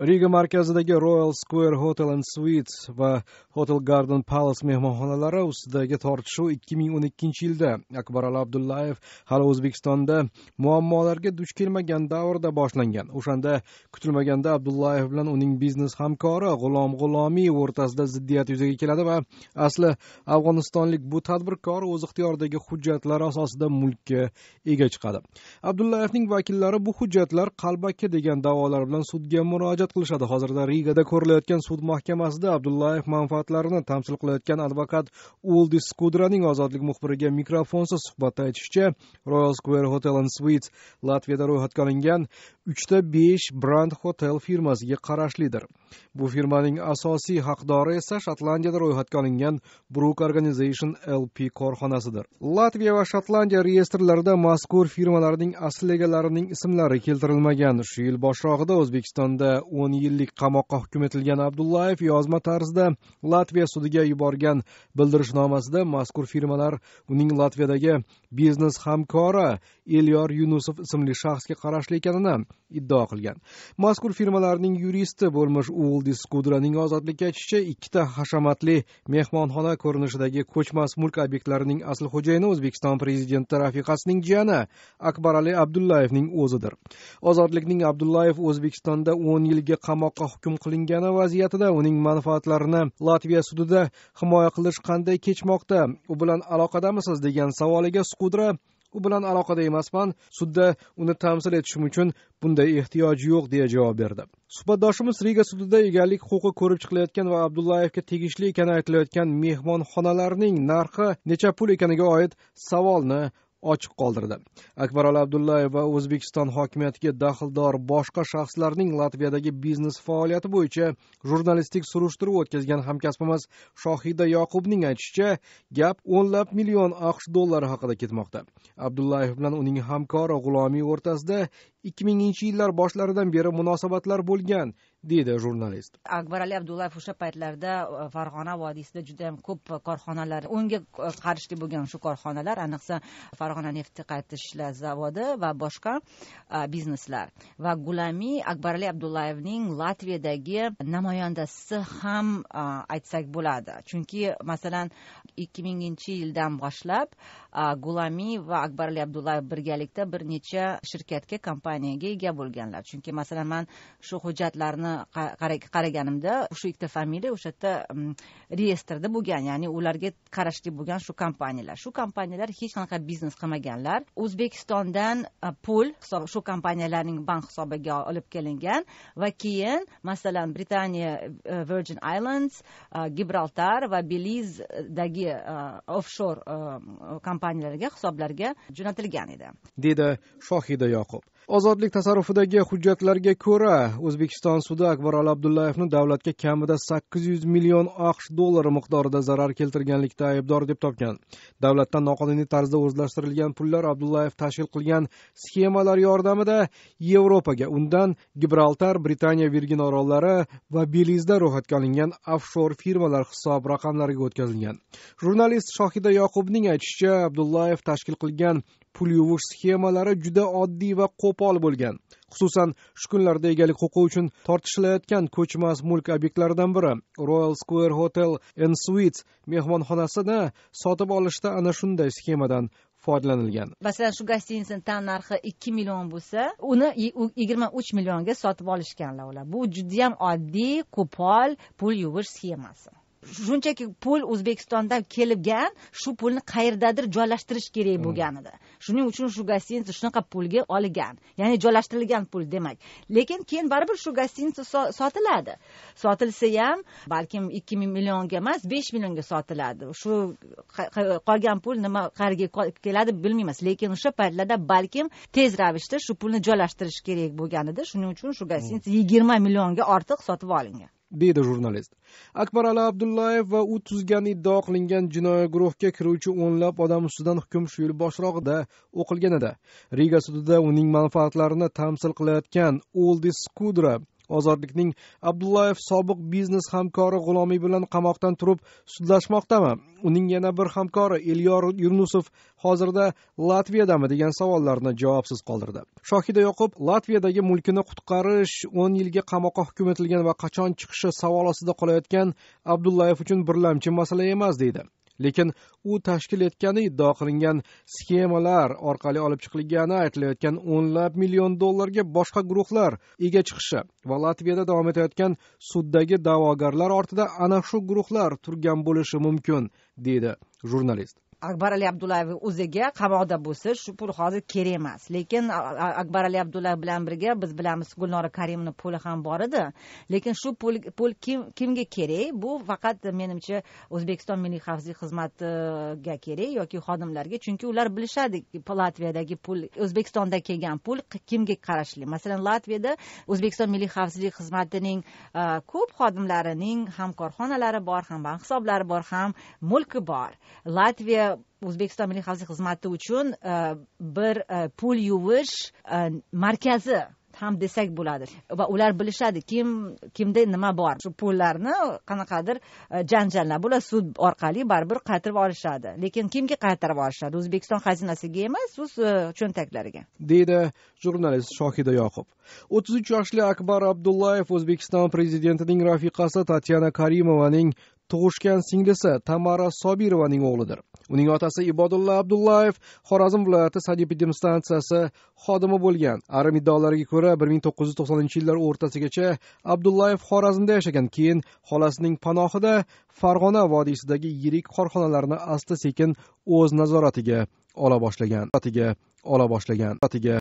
riga markazidagi royal square hotel and suites va hotel garden palace mehmonxonalari ustidagi tortishuv ikki ming o'n ikkinchi yilda akbarali abdullayev hali o'zbekistonda muammolarga duch kelmagan davrda boshlangan o'shanda kutilmaganda abdullayev bilan uning biznes hamkori g'ulom g'ulomiy o'rtasida ziddiyat yuzaga keladi va asli afg'onistonlik bu tadbirkor o'z ixtiyoridagi hujjatlar asosida mulkka ega chiqadi abdullayevning vakillari bu hujjatlar qalbaki degan da'volar bilan sudga murojaat murojaat qilishadi hozirda rigada ko'rilayotgan sud mahkamasida abdullayev manfaatlarini tamsil qilayotgan advokat uldis kudraning ozodlik muxbiriga mikrofonsiz suhbatda aytishicha royal square hotel and suites latviyada ro'yxatga olingan uchta besh brand hotel firmasiga qarashlidir bu firmaning asosiy haqdori esa shotlandiyada ro'yxatga olingan brook organization lp korxonasidir latviya va shotlandiya reyestrlarida mazkur firmalarning asl egalarining ismlari keltirilmagan shu yil boshrog'ida o'zbekistonda o'n yillik qamoqqa hukm etilgan abdullayev yozma tarzda latviya sudiga yuborgan bildirishnomasida mazkur firmalar uning latviyadagi biznes hamkori elyor yunusov ismli shaxsga qarashli ekanini iddao qilgan mazkur firmalarning yuristi bo'lmish uoldis kudraning ozodlikka aytishicha ikkita hashamatli mehmonxona ko'rinishidagi ko'chmas mulk obyektlarining asl xo'jayini o'zbekiston prezidenti rafiqasining jiyani akbarali abdullayevning o'zidir ozodlikning abdullayev o'zbekistonda o'n yilga qamoqqa hukm qilingani vaziyatida uning manfaatlarini latviya sudida himoya qilish qanday kechmoqda u bilan aloqadamisiz degan savoliga skudra u bilan aloqada emasman sudda uni tamsil etishim uchun bunday ehtiyoj yo'q deya javob berdi suhbatdoshimiz riga sudida egalik huquqi ko'rib chiqilayotgan va abdullayevga tegishli ekani aytilayotgan mehmonxonalarning narxi necha pul ekaniga oid savolni ochiq qoldirdi akbarali abdullayev va o'zbekiston hokimiyatiga daxldor boshqa shaxslarning latviyadagi biznes faoliyati bo'yicha jurnalistik surishtiruv o'tkazgan hamkasbimiz shohida yoqubning aytishicha gap o'nlab million aqsh dollari haqida ketmoqda abdullayev bilan uning hamkori g'ulomiy o'rtasida ikki minginchi yillar boshlaridan beri munosabatlar bo'lgan deydi jurnalist akbar ali abdullayev o'sha paytlarda e, farg'ona vodiysida juda yam ko'p korxonalar unga e, qarishli bo'lgan shu korxonalar ayniqsa farg'ona nefti qayta ishlash zavodi va boshqa e, bizneslar va gulamiy akbarali abdullayevning latviyadagi namoyandasi ham aytsak bo'ladi chunki masalan ikki minginchi yildan boshlab gulami va akbarli abdullayev birgalikda bir necha shirkatga kompaniyaga ega bo'lganlar chunki masalan man shu hujjatlarni qaraganimda shu ikkita familiya o'sha yerda mm, reyestrda bo'lgan ya'ni ularga qarashli bo'lgan shu kompaniyalar shu kompaniyalar hech qanaqa biznes qilmaganlar o'zbekistondan pul shu kompaniyalarning bank hisobiga olib kelingan va keyin masalan britaniya e, virgin islands gibraltar va belizdagi offshore kompaniyalar e, kompaniyalarga hisoblarga jo'natilgan edi deydi shohida yoqub ozodlik tasarrufidagi hujjatlarga ko'ra o'zbekiston sudi akbarali abdullayevni davlatga kamida sakkiz yuz million aqsh dollari miqdorida zarar keltirganlikda aybdor deb topgan davlatdan noqonuniy tarzda o'zlashtirilgan pullar abdullayev tashkil qilgan sxemalar yordamida yevropaga undan gibraltar britaniya virgin orollari va belizda ro'yxatga olingan offshor firmalar hisob raqamlariga o'tkazilgan jurnalist shohida yoqubning aytishicha abdullayev tashkil qilgan pul yuvish sxemalari juda oddiy va qo'pol bo'lgan xususan shu kunlarda egalik huquqi uchun tortishilayotgan ko'chmas mulk obyektlaridan biri royal square hotel and suites mehmonxonasini sotib olishda ana shunday sxemadan foydalanilgan masalan shu gostinisani tan narxi ikki million bo'lsa uni yigirma uch millionga sotib olishganlar ular bu judayam oddiy qo'pol pul yuvish sxemasi shunchaki pul o'zbekistondan kelgan shu pulni qayerdadir joylashtirish kerak hmm. bo'lgan edi shuning uchun shu gostinitsa shunaqa pulga olgan ya'ni joylashtirilgan pul demak lekin keyin baribir shu gostinitsa sotiladi sotilsa ham balkim ikki millionga emas besh millionga sotiladi shu qolgan pul nima qayerga keladi bilmaymiz lekin o'sha paytlarda balkim tez ravishda shu pulni joylashtirish kerak bo'lgan edi shuning uchun shu gostinitsa yigirma millionga ortiq sotib olingan deydi jurnalist akbar ali abdullayev va u tuzgani iddao qilingan jinoiy guruhga kiruvchi o'nlab odam ustidan hukm shu yil boshrog'ida o'qilgan edi riga sudida uning manfaatlarini tamsil qilayotgan oldis kudra ozodlikning abdullayev sobiq biznes hamkori g'ulomiy bilan qamoqdan turib sudlashmoqdami uning yana bir hamkori elyor yunusov hozirda latviyadami degan savollarni javobsiz qoldirdi shohida yoqub latviyadagi mulkini qutqarish o'n yilga qamoqqa hukm etilgan va qachon chiqishi savol ostida qolayotgan abdullayev uchun birlamchi masala emas deydi lekin u tashkil etgani iddao qilingan sxemalar orqali olib chiqilgani aytilayotgan o'nlab million dollarga boshqa guruhlar ega chiqishi va latviyada davom etayotgan suddagi da'vogarlar ortida ana shu guruhlar turgan bo'lishi mumkin deydi jurnalist akbar ali abdullayev o'ziga qamoqda bo'lsa shu pul hozir kerak emas lekin akbar ali abdullayev bilan birga biz bilamiz gulnora karimovni puli ham bor edi lekin shu pul pul kim kimga kerak bu faqat menimcha o'zbekiston milliy xavfsizlik xizmatiga kerak yoki xodimlarga chunki ular bilishadi latviyadagi pul o'zbekistondan kelgan pul kimga qarashli masalan latviyada o'zbekiston milliy xavfsizlik xizmatining ko'p xodimlarining ham korxonalari bor ham bank hisoblari bor ham mulki bor latviya o'zbekiston milliy xavfsizlik xizmati uchun e, bir e, pul yuvish e, markazi ham desak bo'ladi va ular bilishadi kim kimda nima bor shu pullarni qanaqadir janjallar bular sud orqali baribir qaytarib olishadi lekin kimga qaytarib olishadi o'zbekiston xazinasiga emas o'z cho'ntaklariga deydi jurnalist shohida yoqub o'ttiz uch yoshli akbar abdullayev o'zbekiston prezidentining rafiqasi tatyana karimovaning tug'ishgan singlisi tamara sobirovaning o'g'lidir uning otasi ibodulla abdullayev xorazm viloyati sanepidem stansiyasi xodimi bo'lgan ayrim iddaolarga ko'ra bir ming to'qqiz yuz to'qsoninchi yillar o'rtasigacha abdullayev xorazmda yashagan keyin xolasining panohida farg'ona vodiysidagi yirik korxonalarni asta sekin o'z nazoratiga ola boshlagan ola boshlagan